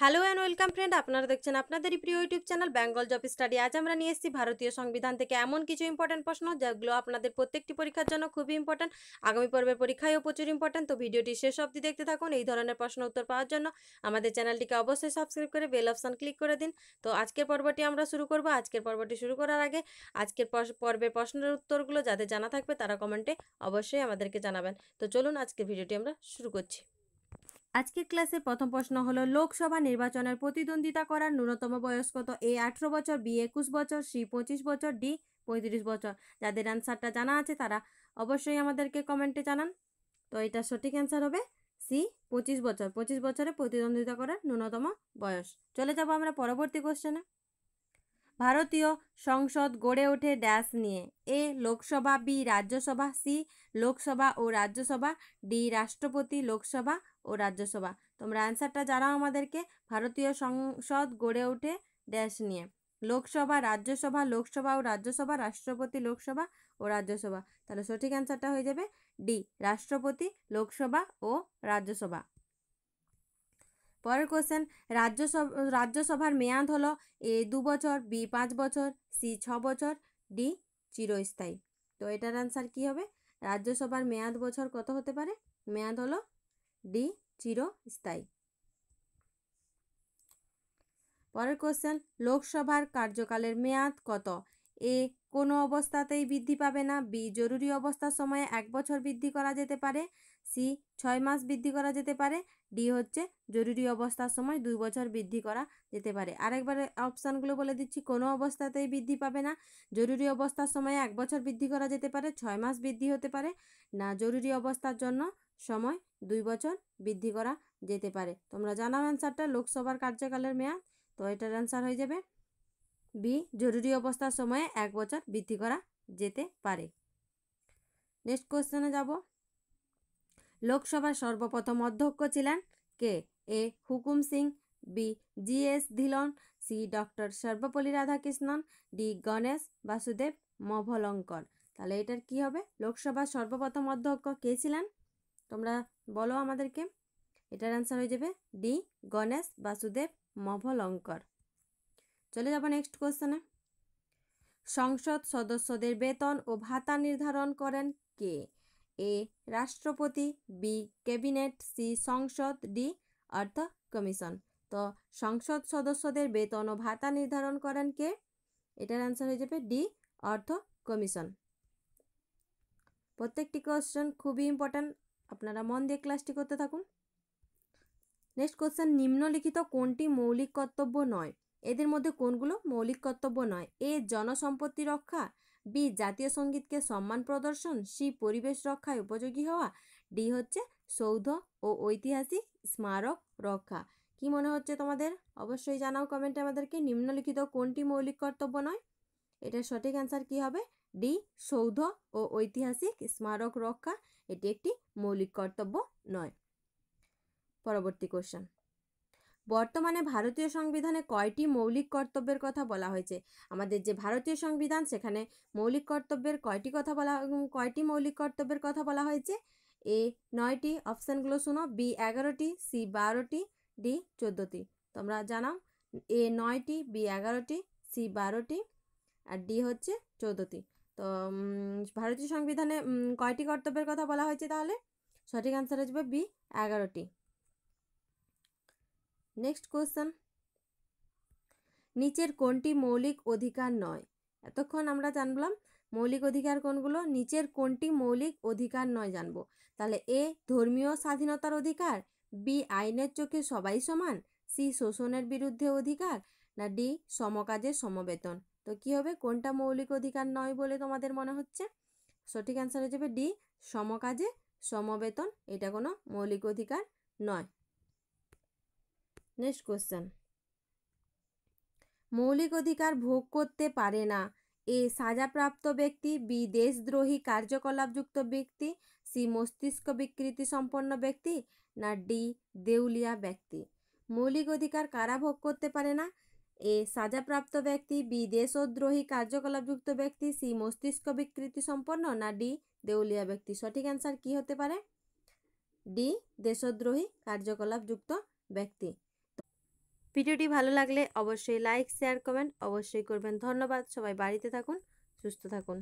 hello and welcome friend আপনারা দেখছেন আপনাদেরই প্রিয় YouTube channel Bengal job study আজ আমরা নিয়ে এসেছি ভারতীয় সংবিধান থেকে এমন কিছু ইম্পর্টেন্ট প্রশ্ন যেগুলো আপনাদের প্রত্যেকটি পরীক্ষার জন্য খুবই ইম্পর্টেন্ট আগামী পর্বের পরীক্ষায়ও প্রচুর ইম্পর্টেন্ট তো ভিডিওটি শেষ অবধি দেখতে থাকুন এই ধরনের প্রশ্ন উত্তর পাওয়ার জন্য আমাদের চ্যানেলটিকে অবশ্যই সাবস্ক্রাইব করে বেল অপশান ক্লিক করে দিন তো আজকের পর্বটি আমরা শুরু করব আজকের পর্বটি শুরু করার আগে আজকের পর্বের প্রশ্নের উত্তরগুলো যাদের জানা থাকবে তারা কমেন্টে অবশ্যই আমাদেরকে জানাবেন তো চলুন আজকের ভিডিওটি আমরা শুরু করছি আজকের ক্লাসের প্রথম প্রশ্ন হলো লোকসভা নির্বাচনের প্রতিদ্বন্দ্বিতা করার ন্যূনতম বয়স কত এ আঠেরো বছর বি একুশ বছর সি পঁচিশ বছর ডি পঁয়ত্রিশ বছর যাদের অ্যান্সারটা জানা আছে তারা অবশ্যই আমাদেরকে কমেন্টে জানান তো এটা সঠিক অ্যান্সার হবে সি পঁচিশ বছর পঁচিশ বছরে প্রতিদ্বন্দ্বিতা করার ন্যূনতম বয়স চলে যাব আমরা পরবর্তী কোশ্চেনে ভারতীয় সংসদ গড়ে ওঠে ড্যাশ নিয়ে A Lok Sabha B Rajya Sabha C Lok Sabha ও রাজ্যসভা ডি রাষ্ট্রপতি লোকসভা ও রাজ্যসভা তোমরা অ্যান্সারটা জানাও আমাদেরকে ভারতীয় সংসদ গড়ে ওঠে ড্যাশ নিয়ে লোকসভা রাজ্যসভা লোকসভা ও রাজ্যসভা রাষ্ট্রপতি লোকসভা ও রাজ্যসভা তাহলে সঠিক অ্যান্সারটা হয়ে যাবে ডি রাষ্ট্রপতি লোকসভা ও রাজ্যসভা পরের কোশ্চেন রাজ্যসভা রাজ্যসভার মেয়াদ হলো এ দু বছর বি পাঁচ বছর সি ছ বছর ডি চিরস্থায়ী তো এটার অ্যান্সার কী হবে রাজ্যসভার মেয়াদ বছর কত হতে পারে মেয়াদ হলো ডি চিরস্থায়ী পরের কোশ্চেন লোকসভার কার্যকালের মেয়াদ কত এ কোনো অবস্থাতেই বৃদ্ধি পাবে না বি জরুরি অবস্থার সময়ে এক বছর বৃদ্ধি করা যেতে পারে সি ছয় মাস বৃদ্ধি করা যেতে পারে ডি হচ্ছে জরুরি অবস্থার সময় দুই বছর বৃদ্ধি করা যেতে পারে আরেকবার অপশানগুলো বলে দিচ্ছি কোনো অবস্থাতেই বৃদ্ধি পাবে না জরুরি অবস্থার সময়ে এক বছর বৃদ্ধি করা যেতে পারে ছয় মাস বৃদ্ধি হতে পারে না জরুরি অবস্থার জন্য সময় দুই বছর বৃদ্ধি করা যেতে পারে তোমরা জানাও অ্যান্সারটা লোকসভার কার্যকালের মেয়াদ তো এটার অ্যান্সার হয়ে যাবে বি জরুরি অবস্থার সময়ে এক বছর বৃদ্ধি করা যেতে পারে নেক্সট কোশ্চেনে যাব লোকসভার সর্বপ্রথম অধ্যক্ষ ছিলেন কে A Hukam Singh B G S Dhillon C doctor Sarvepalli Radhakrishnan D Ganesh Vasudev Mavalankar তাহলে এটার কি হবে লোকসভার সর্বপ্রথম অধ্যক্ষ কে ছিলেন তোমরা বলো আমাদেরকে এটার অ্যান্সার হয়ে যাবে ডি গণেশ বাসুদেব মভলঙ্কর চলে যাব নেক্সট কোশ্চেনে সংসদ সদস্যদের বেতন ও ভাতা নির্ধারণ করেন কে এ রাষ্ট্রপতি বি ক্যাবিনেট সি সংসদ ডি অর্থ কমিশন তো সংসদ সদস্যদের বেতন ও ভাতা নির্ধারণ করেন কে এটার অ্যান্সার হয়ে যাবে ডি অর্থ কমিশন প্রত্যেকটি কোশ্চেন খুবই ইম্পর্ট্যান্ট আপনারা মন দিয়ে ক্লাসটি করতে থাকুন নেক্সট কোয়েশ্চেন নিম্নলিখিত কোনটি মৌলিক কর্তব্য নয় এদের মধ্যে কোনগুলো মৌলিক কর্তব্য নয় এ জনসম্পত্তি রক্ষা বি জাতীয় সঙ্গীতকে সম্মান প্রদর্শন সি পরিবেশ রক্ষায় উপযোগী হওয়া ডি হচ্ছে সৌধ ও ঐতিহাসিক স্মারক রক্ষা কি মনে হচ্ছে তোমাদের অবশ্যই জানাও কমেন্টে আমাদেরকে নিম্নলিখিত কোনটি মৌলিক কর্তব্য নয় এটার সঠিক অ্যান্সার কি হবে ডি সৌধ ও ঐতিহাসিক স্মারক রক্ষা এটি একটি মৌলিক কর্তব্য নয় পরবর্তী কোশ্চেন বর্তমানে ভারতীয় সংবিধানে কয়টি মৌলিক কর্তব্যের কথা বলা হয়েছে আমাদের যে ভারতীয় সংবিধান সেখানে মৌলিক কর্তব্যের কয়টি কথা বলা কয়টি মৌলিক কর্তব্যের কথা বলা হয়েছে এ নয়টি অপশানগুলো শুনো বি এগারোটি সি বারোটি ডি চোদ্দোটি তোমরা জানাও এ নয়টি বি এগারোটি সি বারোটি আর ডি হচ্ছে চোদ্দোটি তো ভারতীয় সংবিধানে কয়টি কর্তব্যের কথা বলা হয়েছে তাহলে সঠিক আনসার হচ্ছে বি এগারোটি নেক্সট কোয়েশ্চেন নিচের কোনটি মৌলিক অধিকার নয় এতক্ষণ আমরা জানলাম মৌলিক অধিকার কোনগুলো নিচের কোনটি মৌলিক অধিকার নয় জানবো তাহলে এ ধর্মীয় স্বাধীনতার অধিকার বি আইনের চোখে সবাই সমান সি শোষণের বিরুদ্ধে অধিকার না ডি সমকাজের সমবেতন তো কি হবে কোনটা মৌলিক অধিকার নয় বলে তোমাদের মনে হচ্ছে সঠিক অ্যান্সার হয়ে যাবে ডি সমকাজে সমবেতন এটা কোনো মৌলিক অধিকার নয় নেক্সট কোশ্চেন মৌলিক অধিকার ভোগ করতে পারে না এ সাজাপ্রাপ্ত ব্যক্তি বি দেশদ্রোহী কার্যকলাপযুক্ত ব্যক্তি সি মস্তিষ্ক বিকৃতি সম্পন্ন ব্যক্তি না ডি দেউলিয়া ব্যক্তি মৌলিক অধিকার কারা ভোগ করতে পারে না এ সাজাপ্রাপ্ত ব্যক্তি বি দেশদ্রোহী কার্যকলাপযুক্ত ব্যক্তি সি মস্তিষ্ক বিকৃতি সম্পন্ন না ডি দেউলিয়া ব্যক্তি সঠিক অ্যান্সার কি হতে পারে ডি দেশদ্রোহী কার্যকলাপযুক্ত ব্যক্তি ভিডিওটি ভালো লাগলে অবশ্যই লাইক শেয়ার কমেন্ট অবশ্যই করবেন ধন্যবাদ সবাই বাড়িতে থাকুন সুস্থ থাকুন